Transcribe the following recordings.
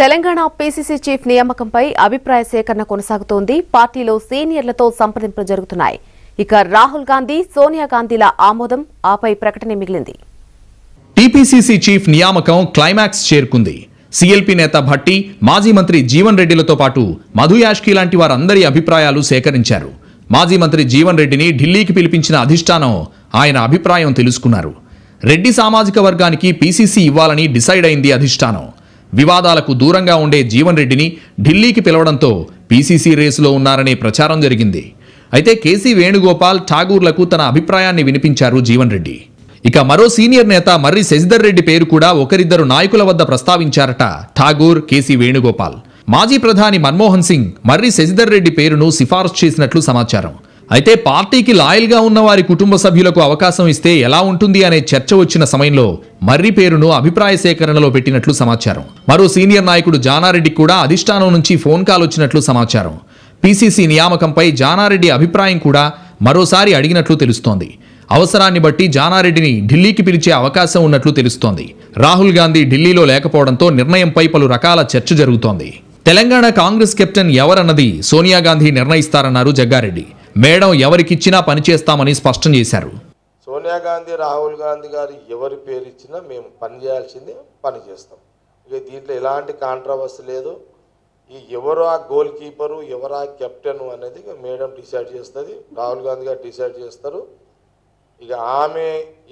Telangana PCC chief నియామకంపై అభిప్రాయ సేకరణ కొనసాగుతోంది పార్టీలో సీనియర్లతో సంప్రదింపులు జరుగుతున్నాయి ఇక రాహుల్ గాంధీ సోనియా గాంధీల ఆమోదం ఆపై ప్రకటన మిగిలింది టీపీసీసీ చీఫ్ నియామకం క్లైమాక్స్ చేరుకుంది సీఎల్పీ నేత భట్టి మాజీ మంత్రి జీవన్ రెడ్డిలతో పాటు మధు యాష్కి లాంటి వారందరి అభిప్రాయాలు సేకరించారు మాజీ మంత్రి జీవన్ రెడ్డిని ఢిల్లీకి పిలిపించిన అధిష్టానం ఆయన అభిప్రాయం తెలుసుకున్నారు రెడ్డి సామాజిక వర్గానికి పీసీసీ ఇవ్వాలని డిసైడ్ అయింది అధిష్టానం వివాదాలకు దూరంగా ఉండే జీవన్ రెడ్డిని ఢిల్లీకి పిలవడంతో పీసీసీ రేసులో ఉన్నారనే ప్రచారం జరిగింది అయితే కేసీ వేణుగోపాల్ ఠాగూర్లకు తన అభిప్రాయాన్ని వినిపించారు జీవన్ రెడ్డి ఇక మరో సీనియర్ నేత మర్రి శశిధర్ రెడ్డి పేరు కూడా ఒకరిద్దరు నాయకుల వద్ద ప్రస్తావించారట ఠాగూర్ కేసీ వేణుగోపాల్ మాజీ ప్రధాని మన్మోహన్ సింగ్ మర్రి శశిధర్ రెడ్డి పేరును సిఫార్సు చేసినట్లు సమాచారం అయితే పార్టీకి లాయల్గా ఉన్న వారి కుటుంబ సభ్యులకు అవకాశం ఇస్తే ఎలా ఉంటుంది అనే చర్చ వచ్చిన సమయంలో మర్రి పేరును అభిప్రాయ సేకరణలో పెట్టినట్లు సమాచారం మరో సీనియర్ నాయకుడు జానారెడ్డికి కూడా అధిష్టానం నుంచి ఫోన్ కాల్ వచ్చినట్లు సమాచారం పీసీసీ నియామకంపై జానారెడ్డి అభిప్రాయం కూడా మరోసారి అడిగినట్లు తెలుస్తోంది అవసరాన్ని బట్టి జానారెడ్డిని ఢిల్లీకి పిలిచే అవకాశం ఉన్నట్లు తెలుస్తోంది రాహుల్ గాంధీ ఢిల్లీలో లేకపోవడంతో నిర్ణయంపై పలు రకాల చర్చ జరుగుతోంది తెలంగాణ కాంగ్రెస్ కెప్టెన్ ఎవరన్నది సోనియా గాంధీ నిర్ణయిస్తారన్నారు జగ్గారెడ్డి మేడం ఎవరికిచ్చినా పనిచేస్తామని స్పష్టం చేశారు సోనియా గాంధీ రాహుల్ గాంధీ గారు ఎవరి పేరు ఇచ్చినా మేము పని చేయాల్సిందే పని చేస్తాం ఇక దీంట్లో ఎలాంటి కాంట్రవర్సీ లేదు ఈ ఎవరు ఆ గోల్ కీపరు ఎవరు ఆ కెప్టెన్ అనేది మేడం డిసైడ్ చేస్తుంది రాహుల్ గాంధీ గారు డిసైడ్ చేస్తారు ఇక ఆమె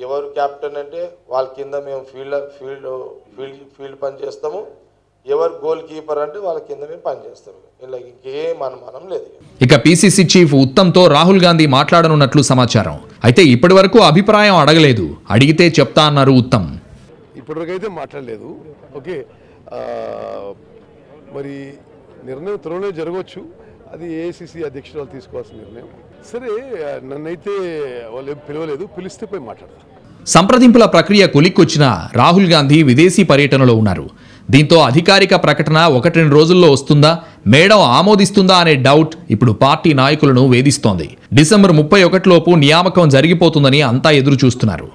ఎవరు కెప్టెన్ అంటే వాళ్ళ కింద మేము ఫీల్డ్ ఫీల్డ్ ఫీల్డ్ ఫీల్డ్ పని చేస్తాము ఎవరు గోల్ కీపర్ అంటే వాళ్ళ కింద మేము పనిచేస్తారు ఇలా ఇంకేం అనుమానం లేదు ఇక పిసిసి చీఫ్ తో రాహుల్ గాంధీ మాట్లాడనున్నట్లు సమాచారం అయితే ఇప్పటి వరకు అభిప్రాయం అడగలేదు అడిగితే చెప్తా అన్నారు ఉత్తమ్ వరకు అయితే మాట్లాడలేదు ఓకే మరి నిర్ణయం త్వరలో జరగవచ్చు అది ఏసీసీ అధ్యక్షులు వాళ్ళు తీసుకోవాల్సిన నిర్ణయం సరే నన్నైతే వాళ్ళు పిలవలేదు పిలిస్తే పోయి మాట్లాడతాను సంప్రదింపుల ప్రక్రియ కొలిక్కొచ్చిన రాహుల్ గాంధీ విదేశీ పర్యటనలో ఉన్నారు దీంతో అధికారిక ప్రకటన ఒకటి రెండు రోజుల్లో వస్తుందా మేడం ఆమోదిస్తుందా అనే డౌట్ ఇప్పుడు పార్టీ నాయకులను వేధిస్తోంది డిసెంబర్ ముప్పై ఒకటిలోపు నియామకం జరిగిపోతుందని అంతా ఎదురు చూస్తున్నారు